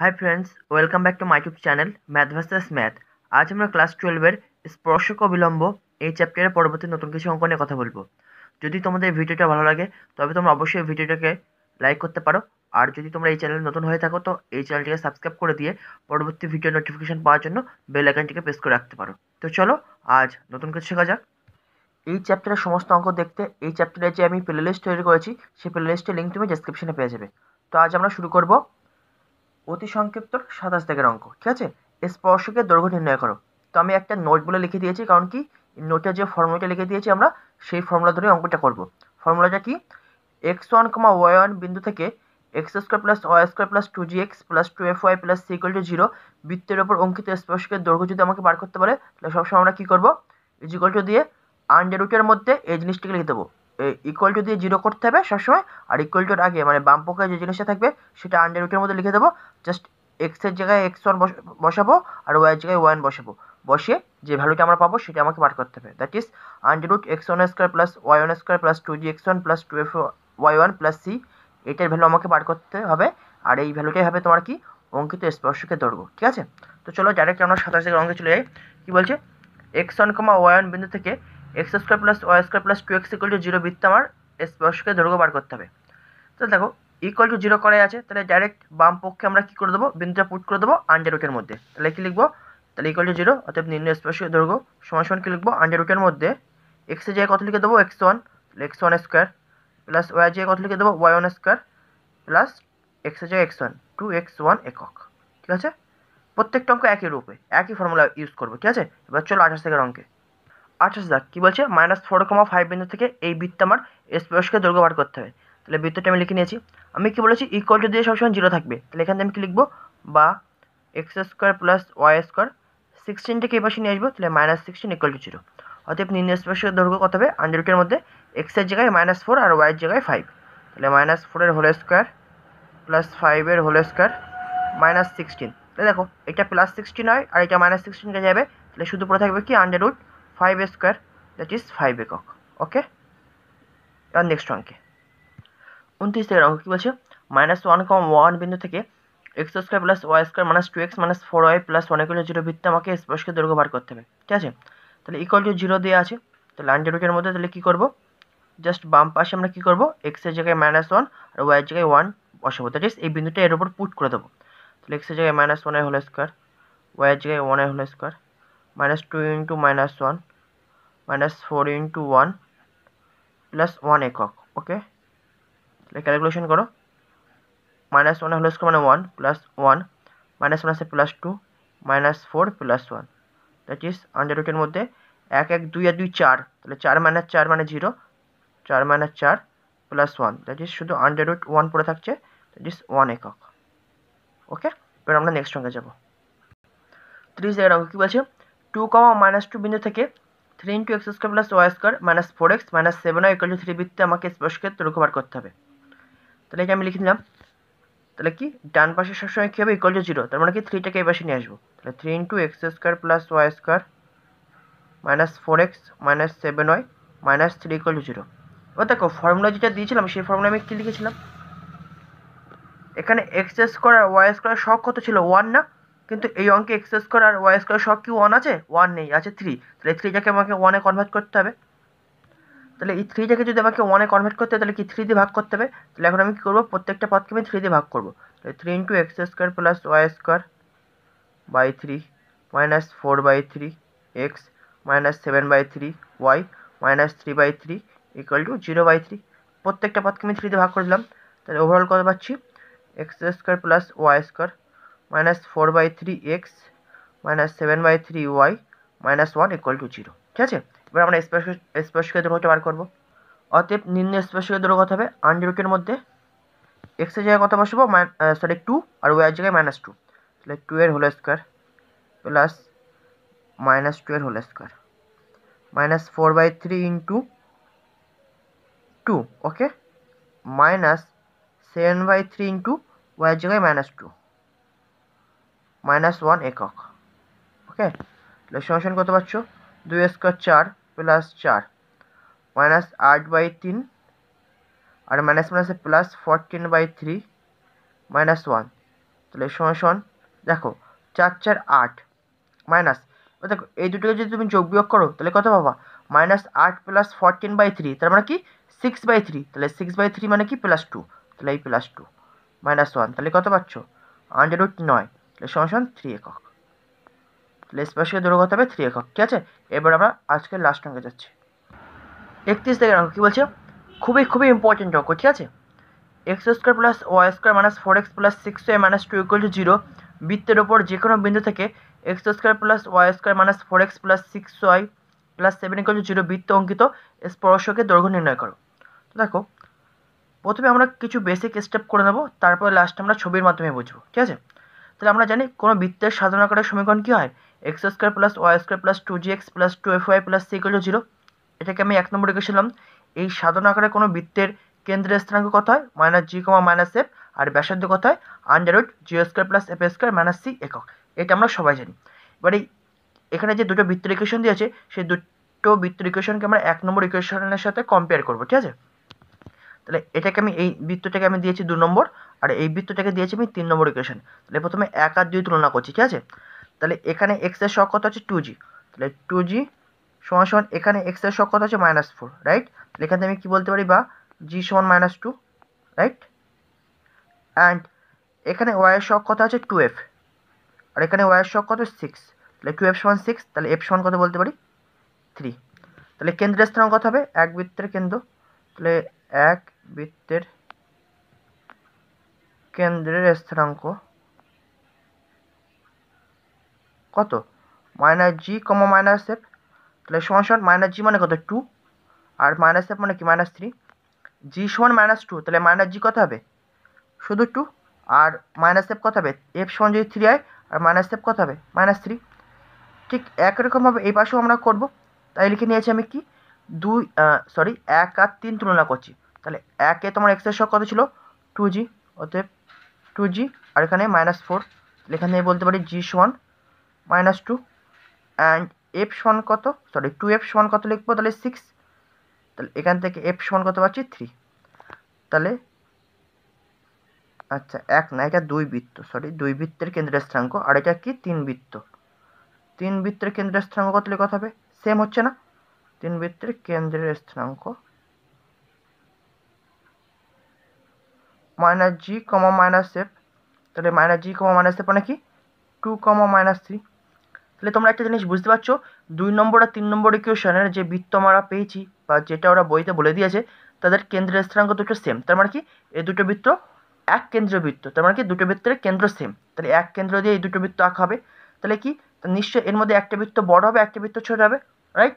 high friends welcome back to my channel math versus math আজ আমরা class টুয়েলভের স্পর্শক অবিলম্ব এই চ্যাপ্টারে পরবর্তী নতুন কিছু অঙ্ক নিয়ে কথা বলবো যদি তোমাদের ভিডিওটা ভালো লাগে তবে তোমরা অবশ্যই ভিডিওটাকে লাইক করতে পারো আর যদি তোমরা এই চ্যানেল নতুন হয়ে থাকো তো এই চ্যানেলটিকে সাবস্ক্রাইব করে দিয়ে পরবর্তী ভিডিও নোটিফিকেশন পাওয়ার জন্য বেল আইকনটিকে প্রেস করে রাখতে পারো তো চলো আজ নতুন কিছু শেখা যাক এই চ্যাপ্টারের সমস্ত অঙ্ক দেখতে এই চ্যাপ্টারে যে আমি প্লে লিস্ট তৈরি করেছি সেই প্লে লিস্টের লিঙ্ক তুমি ডেসক্রিপশনে পেয়ে যাবে তো আজ আমরা শুরু করবো অতি সংক্ষিপ্ত সাতাশ দাগের অঙ্ক ঠিক আছে স্পর্শকের দৈর্ঘ্য নির্ণয় করো তো আমি একটা নোট বলে লিখে দিয়েছি কারণ কি নোটের যে ফর্মুলাটা লিখে দিয়েছি আমরা সেই ফর্মুলা ধরে অঙ্কটা করব ফর্মুলাটা কি X one comma Y one বিন্দু থেকে x square plus Y square plus two G x plus two F Y plus C equal to zero বৃত্তের ওপর অঙ্কিত স্পর্শকের দৈর্ঘ্য যদি আমাকে বার করতে পারে তাহলে সবসময় আমরা কী করবো ইজিকল টু দিয়ে আন্ডার রুটের মধ্যে এই জিনিসটিকে লিখে দেবো ইকুয়াল টু দিয়ে জিরো করতে হবে সবসময় আর ইকুয়াল টুর আগে মানে বাম পক্ষে যে জিনিসটা থাকবে সেটা আন্ডার রুটের মধ্যে লিখে দেবো জাস্ট এক্সের জায়গায় এক্স ওয়ান বসাবো আর ওয়াইয়ের জায়গায় ওয়ান বসাবো বসিয়ে যে ভ্যালুটা আমরা পাবো সেটা আমাকে বার করতে হবে that is under root X one square plus Y one square plus two G X one plus two F Y one plus C এটার ভ্যালু আমাকে বার করতে হবে আর এই ভ্যালুটাই হবে তোমার কি অঙ্কিত স্পর্শকে ধরবো ঠিক আছে তো চলো ডাইরেক্ট আমরা সাতাশ থেকে অঙ্কে চলে যাই কী বলছে X one comma Y one বিন্দু থেকে x square plus Y square plus two X equal to zero বৃত্তে আমার স্পর্শকে দৈর্ঘ্য বার করতে হবে তাহলে দেখো ইকুয়াল টু জিরো করাই আছে তাহলে ডাইরেক্ট বাম পক্ষে আমরা কী করে দেবো বিন্দুটা পুট করে দেবো আন্ডার রুটের মধ্যে তাহলে কী লিখবো তাহলে ইকুয়াল টু জিরো অর্থাৎ নিম্ন স্পর্শকে দৈর্ঘ্য সমান সমান কী লিখবো আন্ডার রুটের মধ্যে এক্সে জায়গায় কত লিখে দেবো X one X one square plus Y জায়গায় কত লিখে দেবো ওয়াই ওয়ান স্কোয়ার প্লাস এক্সের জায়গায় X one two X one একক ঠিক আছে প্রত্যেকটা অঙ্ক একই রূপে একই ফর্মুলা ইউজ করবো ঠিক আছে এবার চলো আঠাশ থেকে অঙ্কে আঠাশ দাগ কী বলছে মাইনাস ফোর কমা ফাইভ বিন্দু থেকে এই বৃত্ত আমার স্পর্শকে দৈর্ঘ্য বার করতে হবে তাহলে বৃত্তটা আমি লিখে নিয়েছি আমি কি বলেছি ইকুয়াল টু দিয়ে সবসময় জিরো থাকবে তাহলে এখান থেকে আমি কি লিখবো বা X square plus Y square সিক্সটিনটাকে এই পাশে নিয়ে আসবো তাহলে minus sixteen equal to zero অতএব নিম্ন স্পর্শকের দৈর্ঘ্য কত হবে আন্ডারুটের মধ্যে এক্সের জায়গায় মাইনাস ফোর আর ওয়াইয়ের জায়গায় ফাইভ তাহলে মাইনাস ফোরের হোল স্কোয়ার প্লাস ফাইভের হোল স্কোয়ার মাইনাস সিক্সটিন তাহলে দেখো এটা প্লাস সিক্সটিন হয় আর এটা মাইনাস সিক্সটিনকে যাবে তাহলে শুধু পড়ে থাকবে কি আন্ডারউড 5 square that is 5 একক ওকে এবার নেক্সট অঙ্কে উনত্রিশ থেকে অঙ্ক কী বলছে মাইনাস ওয়ান কম ওয়ান বিন্দু থেকে x square plus Y square 0 two X minus four Y plus one zero বৃত্তে আমাকে স্পর্শকে দৈর্ঘ্য বার করতে হবে ঠিক আছে তাহলে ইকুয়াল টু জিরো দেওয়া আছে তো লাইন ডেরুটের মধ্যে তাহলে কী করবো জাস্ট বাম পাশে আমরা কী করবো এক্সের জায়গায় মাইনাস ওয়ান আর ওয়াইয়ের জায়গায় ওয়ান বসাবো দ্যাট ইস এই বিন্দুটা এর উপর পুট করে দেবো তাহলে এক্সের জায়গায় মাইনাস ওয়ানের হোল স্কোয়ার ওয়াইয়ের জায়গায় ওয়ানের whole square minus two into minus one minus 4 into 1 plus one একক ওকে তাহলে ক্যালকুলেশন করো মাইনাস ওয়ান হোল স্কোয়ার মানে one plus one minus one আছে plus two minus four plus one that is under রুটের মধ্যে এক এক দুই আর দুই চার তাহলে চার মাইনাস চার মানে জিরো চার মাইনাস চার প্লাস ওয়ান দ্যাট ইজ শুধু আন্ডার রুট ওয়ান পড়ে থাকছে দ্যাট ইজ ওয়ান একক ওকে এবার আমরা নেক্সট অঙ্কে যাবো ত্রিশ জায়গার অঙ্ক কী বলছে টু কমা মাইনাস টু বিন্দু থেকে three into x square plus Y square minus four X minus seven Y equal to three বৃত্তে আমাকে স্পর্শক্ষেত্র লক্ষ্য করতে হবে তাহলে কি আমি লিখে নিলাম তাহলে কি ডান পাশে সবসময় কী হবে ইকুয়াল টু জিরো তার মানে কি থ্রিটাকে এই পাশে নিয়ে আসবো তাহলে three into x square plus Y square minus four X minus seven Y minus three equal to zero এবার দেখো ফর্মুলা যেটা দিয়েছিলাম সেই ফর্মুলা আমি কী লিখেছিলাম এখানে এক্স স্কোয়ার ওয়াই স্কোয়ার শখ কত ছিল ওয়ান না কিন্তু এই অঙ্কে এক্স স্কোয়ার আর ওয়াই স্কোয়ার সব কি ওয়ান আছে ওয়ান নেই আছে থ্রি তাহলে থ্রিটাকে আমাকে ওয়ানে কনভার্ট করতে হবে তাহলে এই থ্রিটাকে যদি আমাকে ওয়ানে কনভার্ট করতে হয় তাহলে কি থ্রি দিয়ে ভাগ করতে হবে তাহলে এখন আমি কী করবো প্রত্যেকটা পথকে আমি থ্রি দিয়ে ভাগ করবো তাহলে three into x square plus Y square by three minus four by three x minus seven by three y minus three by three equal to zero by three প্রত্যেকটা পথকে আমি থ্রি দিয়ে ভাগ করে দিলাম তাহলে ওভারঅল কত পাচ্ছি x square plus Y square minus four by three x minus seven by three y minus one equal to zero ঠিক আছে এবার আমরা স্পর্শ দূরত্ব বার করবো অতএব নিম্ন স্পর্শ দূরত্ব কত হবে আন্ডিরুটের মধ্যে এক্সের জায়গায় কত বসাবো সরি টু আর ওয়াইয়ের জায়গায় মাইনাস টু তাহলে টু এর whole square plus minus two এর whole square minus four by three into two okay minus seven by three into ওয়াইয়ের জায়গায় মাইনাস টু মাইনাস ওয়ান একক ওকে তাহলে সমাধান করতে পারছো দুই স্কোয়ার চার প্লাস চার মাইনাস আট বাই তিন আর মাইনাস মাইনাসে plus fourteen by three minus one তাহলে সমাধান দেখো চার চার আট মাইনাস দেখো এই দুটোকে যদি তুমি যোগ বিয়োগ করো তাহলে কত পাবা মাইনাস আট প্লাস ফোরটিন বাই থ্রি তার মানে কি সিক্স বাই থ্রি তাহলে সিক্স বাই থ্রি মানে কি প্লাস টু তাহলে এই প্লাস টু মাইনাস ওয়ান তাহলে কত পাচ্ছ আন্ডার রুট নয় সমান থ্রি একক তাহলে স্পর্শকে দূর করতে হবে থ্রি একক ঠিক আছে এবার আমরা আজকের লাস্ট অঙ্কে যাচ্ছি একত্রিশ থেকে অঙ্ক কী বলছে খুবই খুবই ইম্পর্টেন্ট অঙ্ক ঠিক আছে x square plus Y square minus four x plus six y minus two equal to zero বৃত্তের ওপর যে কোনো বিন্দু থেকে x square plus Y square minus four x plus six y plus seven equal to zero বৃত্ত অঙ্কিত স্পর্শকে দৈর্ঘ্য নির্ণয় করো তো দেখো প্রথমে আমরা কিছু বেসিক স্টেপ করে নেবো তারপর লাস্ট আমরা ছবির মাধ্যমে বুঝবো ঠিক আছে তাহলে আমরা জানি কোনো বৃত্তের সাধারণ আকারে সমীকরণ কী হয় x square plus Y square plus two জি x plus two F Y plus C equal zero এটাকে আমি এক নম্বরে গেছিলাম এই সাধারণ আকারে কোনো বৃত্তের কেন্দ্রের স্থানাঙ্ক কত হয় minus g comma minus f আর ব্যাসার্ধ কত হয় under root g square plus f square minus c একক এটা আমরা সবাই জানি এবার এই এখানে যে দুটো বৃত্তের ইকুয়েশন দিয়েছে সেই দুটো বৃত্তের ইকুয়েশনকে আমরা এক নম্বর ইকুয়েশনের সাথে কম্পেয়ার করবো ঠিক আছে তাহলে এটাকে আমি এই বৃত্তটাকে আমি দিয়েছি দু নম্বর আর এই বৃত্তটাকে দিয়েছি আমি তিন নম্বর ইকুয়েশন তাহলে প্রথমে এক আর দুই তুলনা করছি ঠিক আছে তাহলে এখানে এক্সের শখ কত হচ্ছে টু জি তাহলে টু জি সমান সমান এখানে এক্সের শখ কত হচ্ছে মাইনাস ফোর রাইট তাহলে এখানে আমি কী বলতে পারি বা জি সমান মাইনাস টু রাইট অ্যান্ড এখানে ওয়াইয়ের শখ কত আছে টু এফ আর এখানে ওয়াইয়ের শখ কত সিক্স তাহলে টু এফ সমান সিক্স তাহলে এফ সমান কত বলতে পারি থ্রি তাহলে কেন্দ্রের স্থানাঙ্ক কত হবে এক বৃত্তের কেন্দ্র তাহলে এক বৃত্তের কেন্দ্রের স্থানাঙ্ক কত minus g comma minus f তাহলে সমান সমান মাইনাস জি মানে কত টু আর মাইনাস এফ মানে কি মাইনাস থ্রি জি সমান মাইনাস টু তাহলে মাইনাস জি কত হবে শুধু টু আর মাইনাস এফ কত হবে এফ সমান যদি থ্রি হয় আর মাইনাস এফ কত হবে মাইনাস থ্রি ঠিক একরকমভাবে এই পাশেও আমরা করব তাই লিখে নিয়েছি আমি কি দুই সরি এক আর তিন তুলনা করছি তাহলে একে তোমার এক্সের শখ কত ছিল টু জি অতএব টু জি আর এখানে মাইনাস ফোর এখানে বলতে পারি জি সমান মাইনাস টু অ্যান্ড এফ সমান কত সরি টু এফ সমান কত লিখবো তাহলে সিক্স তাহলে এখান থেকে এফ সমান কত পাচ্ছি থ্রি তাহলে আচ্ছা এক না এটা দুই বৃত্ত সরি দুই বৃত্তের কেন্দ্রের স্থানাঙ্ক আর এটা কি তিন বৃত্ত তিন বৃত্তের কেন্দ্রের স্থানাঙ্ক কত লিখতে হবে সেম হচ্ছে না তিন বৃত্তের কেন্দ্রের স্থানাঙ্ক minus g comma minus f তাহলে minus g comma minus f মানে কি টু কমা মাইনাস থ্রি তাহলে তোমরা একটা জিনিস বুঝতে পারছো দুই নম্বর আর তিন নম্বর ইকুয়েশনের যে বৃত্ত আমরা পেয়েছি বা যেটা ওরা বইতে বলে দিয়েছে তাদের কেন্দ্রের স্থানাঙ্ক দুটো সেম তার মানে কি এই দুটো বৃত্ত এক কেন্দ্রীয় বৃত্ত তার মানে কি দুটো বৃত্তের কেন্দ্র সেম তাহলে এক কেন্দ্র দিয়ে এই দুটো বৃত্ত আঁকা হবে তাহলে কি নিশ্চয়ই এর মধ্যে একটা বৃত্ত বড় হবে একটা বৃত্ত ছোট হবে রাইট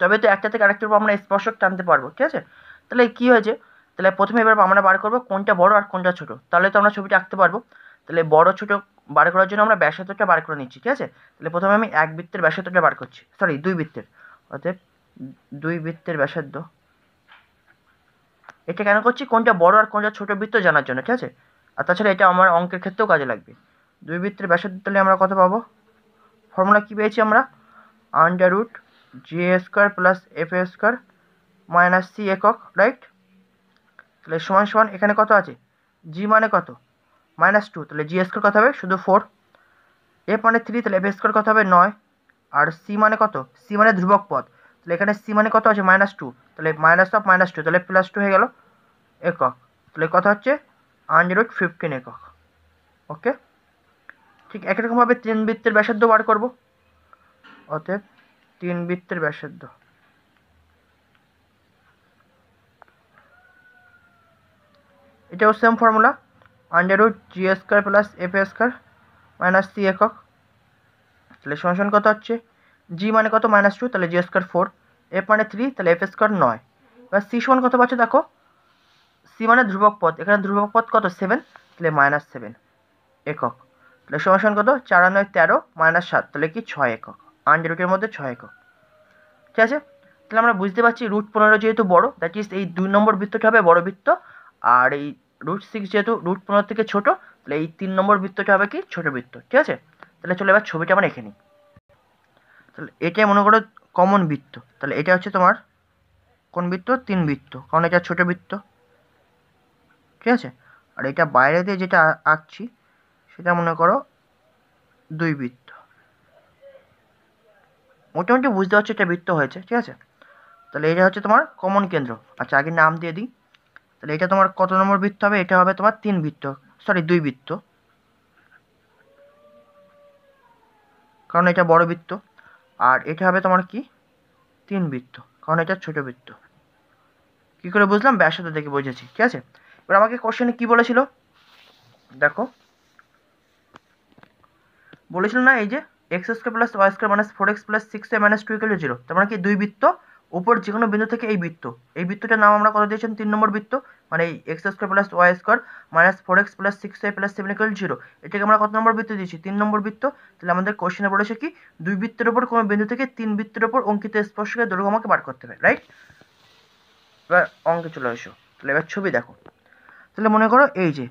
তবে তো একটা থেকে আরেকটার উপর আমরা স্পর্শক টানতে পারবো ঠিক আছে তাহলে কি হয়েছে তাহলে প্রথমে এবার আমরা বার করবো কোনটা বড় আর কোনটা ছোট তাহলে তো আমরা ছবিটা আঁকতে পারবো তাহলে বড় ছোট বার করার জন্য আমরা ব্যাসাতটা বার করে নিচ্ছি ঠিক আছে তাহলে প্রথমে আমি এক বৃত্তের ব্যাসাতটা বার করছি সরি দুই বৃত্তের অর্থাৎ দুই বৃত্তের ব্যাসার্ধ এটা কেন করছি কোনটা বড় আর কোনটা ছোট বৃত্ত জানার জন্য ঠিক আছে আর তাছাড়া এটা আমার অঙ্কের ক্ষেত্রেও কাজে লাগবে দুই বৃত্তের ব্যাসার্ধ তাহলে আমরা কত পাবো ফর্মুলা কী পেয়েছি আমরা under root g square plus f square minus c একক রাইট তাহলে সমান সমান এখানে কত আছে জি মানে কত মাইনাস টু তাহলে জি স্কোয়ার কত হবে শুধু ফোর এফ মানে থ্রি তাহলে এফ স্কোয়ার কত হবে নয় আর সি মানে কত সি মানে ধ্রুবক পদ তাহলে এখানে সি মানে কত আছে মাইনাস টু তাহলে মাইনাস অফ মাইনাস টু তাহলে প্লাস টু হয়ে গেল একক তাহলে কথা হচ্ছে আন্ডারউড ফিফটিন একক ওকে ঠিক একই রকমভাবে তিন বৃত্তের ব্যাসার্ধ বার করব অতএব তিন বৃত্তের ব্যাসার্ধ এটাও same formula under root g square plus f square minus c একক তাহলে সমাসান কত হচ্ছে জি মানে কত মাইনাস টু তাহলে জি স্কোয়ার ফোর এফ মানে থ্রি তাহলে এফ স্কোয়ার নয় এবার সি সমান কত পাচ্ছে দেখো সি মানে ধ্রুবক পথ এখানে ধ্রুবক পথ কত সেভেন তাহলে মাইনাস সেভেন একক তাহলে সমাসান কত চার নয় তেরো মাইনাস সাত তাহলে কি ছয় একক আন্ডার রুটের মধ্যে ছয় একক ঠিক আছে তাহলে আমরা বুঝতে পারছি রুট পনেরো যেহেতু বড় দ্যাট ইজ এই দুই নম্বর বৃত্তটি হবে বড় বৃত্ত আর এই রুট সিক্স যেহেতু রুট পনেরো থেকে ছোটো তাহলে এই তিন নম্বর বৃত্তটা হবে কি ছোটো বৃত্ত ঠিক আছে তাহলে চলো এবার ছবিটা আমরা এঁকে নিই তাহলে এটাই মনে করো কমন বৃত্ত তাহলে এটা হচ্ছে তোমার কোন বৃত্ত তিন বৃত্ত কারণ এটা ছোটো বৃত্ত ঠিক আছে আর এটা বাইরে দিয়ে যেটা আঁকছি সেটা মনে করো দুই বৃত্ত মোটামুটি বুঝতে পারছো এটা বৃত্ত হয়েছে ঠিক আছে তাহলে এটা হচ্ছে তোমার কমন কেন্দ্র আচ্ছা আগে নাম দিয়ে দিই তাহলে এটা তোমার কত নম্বর বৃত্ত হবে এটা হবে তোমার তিন বৃত্ত সরি দুই বৃত্ত কারণ এটা বড় বৃত্ত আর এটা হবে তোমার কি তিন বৃত্ত কারণ এটা ছোট বৃত্ত কি করে বুঝলাম ব্যাসাতে দেখে বুঝেছি ঠিক আছে এবার আমাকে কোশ্চেনে কি বলেছিল দেখো বলেছিল না এই যে x square plus Y square minus four x plus six a minus two equal zero তার মানে কি দুই বৃত্ত উপর যে কোনো বিন্দু থেকে এই বৃত্ত এই বৃত্তটার নাম আমরা কত দিয়েছেন তিন নম্বর বৃত্ত মানে এই x square plus Y square minus four x plus six y plus seven equal zero এটাকে আমরা কত নম্বর বৃত্ত দিয়েছি তিন নম্বর বৃত্ত তাহলে আমাদের কোশ্চেনে বলেছে কি দুই বৃত্তের ওপর কোনো বিন্দু থেকে তিন বৃত্তের ওপর অঙ্কিত স্পর্শকে দৈর্ঘ্য আমাকে বার করতে হবে রাইট এবার অঙ্কে চলে এসো তাহলে এবার ছবি দেখো তাহলে মনে করো এই যে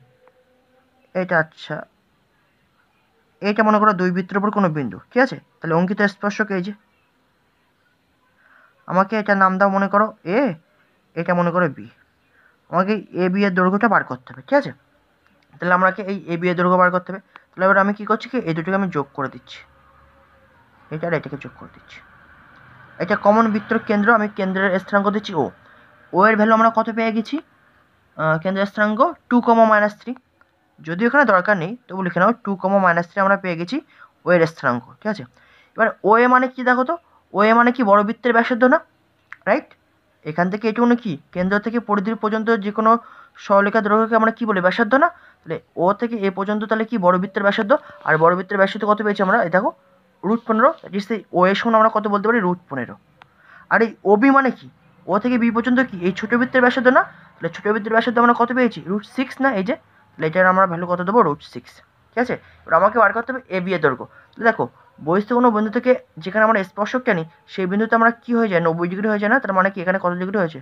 এটা আচ্ছা এটা মনে করো দুই বৃত্তের ওপর কোনো বিন্দু ঠিক আছে তাহলে অঙ্কিত স্পর্শক এই যে আমাকে এটা নাম দাও মনে করো এ এটা মনে করো বি আমাকে এ বি এর দৈর্ঘ্যটা বার করতে হবে ঠিক আছে তাহলে আমাকে এই এ বি এর দৈর্ঘ্য বার করতে হবে তাহলে এবার আমি কী করছি কি এই দুটোকে আমি যোগ করে দিচ্ছি এটা আর এটাকে যোগ করে দিচ্ছি এটা কমন বৃত্তর কেন্দ্র আমি কেন্দ্রের স্থানাঙ্ক দিচ্ছি ও ও এর ভ্যালু আমরা কত পেয়ে গেছি কেন্দ্রের স্থানাঙ্ক টু কমো মাইনাস থ্রি যদি এখানে দরকার নেই তবু লিখে নাও টু কমো মাইনাস থ্রি আমরা পেয়ে গেছি ও এর স্থানাঙ্ক ঠিক আছে এবার ও এ মানে কী দেখো তো ওয়ে মানে কি বড় বৃত্তের ব্যাসার্ধ না রাইট এখান থেকে এটুকু কি কেন্দ্র থেকে পরিধির পর্যন্ত যে কোনো সরলেখা দৈর্ঘ্যকে আমরা কি বলি ব্যাসার্ধ না তাহলে ও থেকে এ পর্যন্ত তাহলে কি বড় বৃত্তের ব্যাসার্ধ আর বড় বৃত্তের ব্যাসার্ধ কত পেয়েছি আমরা এই দেখো রুট পনেরো ইস ও এর সময় আমরা কত বলতে পারি রুট পনেরো আর এই ওবি মানে কি ও থেকে বি পর্যন্ত কি এই ছোটো বৃত্তের ব্যাসার্ধ না তাহলে ছোটো বৃত্তের ব্যাসার্ধ আমরা কত পেয়েছি রুট সিক্স না এই যে তাহলে এটার আমরা ভ্যালু কত দেবো রুট সিক্স ঠিক আছে এবার আমাকে বার করতে হবে এ বি এ দৈর্ঘ্য দেখো বহিস্থ কোনো বিন্দু থেকে যেখানে আমরা স্পর্শক জানি সেই বিন্দুতে আমরা কি হয়ে যায় নব্বই ডিগ্রি হয়ে যায় না তার মানে কি এখানে কত ডিগ্রি হয়েছে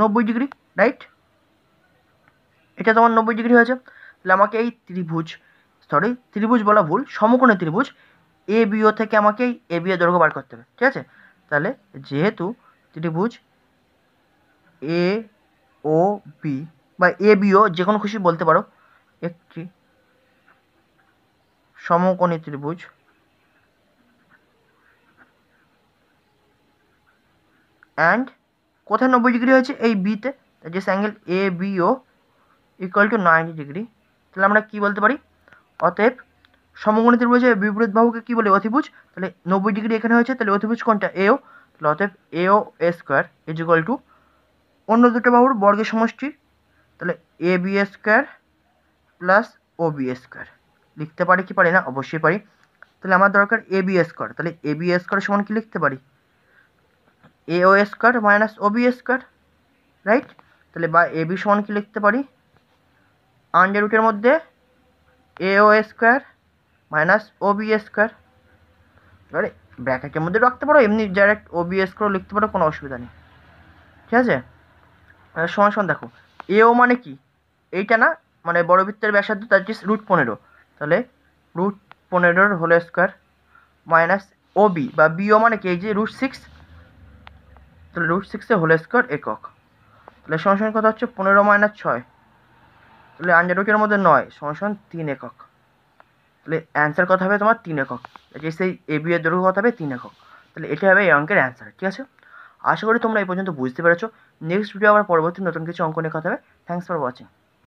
নব্বই ডিগ্রি রাইট এটা তোমার নব্বই ডিগ্রি হয়েছে তাহলে আমাকে এই ত্রিভুজ সরি ত্রিভুজ বলা ভুল সমকোণে ত্রিভুজ এ বিও থেকে আমাকে এই এ বিও দৈর্ঘ্য বার করতে হবে ঠিক আছে তাহলে যেহেতু ত্রিভুজ এ ও বি বা এ বিও যে কোনো খুশি বলতে পারো একটি সমকোণী ত্রিভুজ অ্যান্ড কোথায় নব্বই ডিগ্রি হয়েছে এই বিতে just angle A B O equal to ninety degree তাহলে আমরা কী বলতে পারি অতএব সমগণিতে রয়েছে বিপরীত বাহুকে কী বলে অতিভুজ তাহলে নব্বই ডিগ্রি এখানে হয়েছে তাহলে অতিভুজ কোনটা এও তাহলে অতএব A O A square is equal to অন্য দুটো বাহুর বর্গের সমষ্টি তাহলে A B A square plus O B A square লিখতে পারি কি পারি না অবশ্যই পারি তাহলে আমার দরকার এ বি এ স্কোয়ার তাহলে এ বি এ স্কোয়ার সমান কি লিখতে পারি A O square minus O B square right তাহলে বা এ বি সমান কি লিখতে পারি আন্ডার রুটের মধ্যে A O square minus O B square এবারে ব্র্যাকেটের মধ্যে রাখতে পারো এমনি ডাইরেক্ট ও বি স্কোয়ার লিখতে পারো কোনো অসুবিধা নেই ঠিক আছে সমান সমান দেখো এ ও মানে কি এইটা না মানে বড় বৃত্তের ব্যাসার্ধ তার হচ্ছে রুট পনেরো তাহলে রুট পনেরোর whole square minus O B বা বিও মানে কি এই যে রুট সিক্স তাহলে রুট সিক্সে হোল স্কোয়ার একক তাহলে সংশোধন কথা হচ্ছে পনেরো মাইনাস ছয় তাহলে আন্ডার রুটের মধ্যে নয় সংশোধন তিন একক তাহলে অ্যান্সার কথা হবে তোমার তিন একক যে সেই এ বি এর দৈর্ঘ্য কথা হবে তিন একক তাহলে এটা হবে এই অঙ্কের অ্যান্সার ঠিক আছে আশা করি তোমরা এই পর্যন্ত বুঝতে পেরেছো নেক্সট ভিডিও আবার পরবর্তী নতুন কিছু অঙ্ক নিয়ে কথা হবে থ্যাংকস ফর ওয়াচিং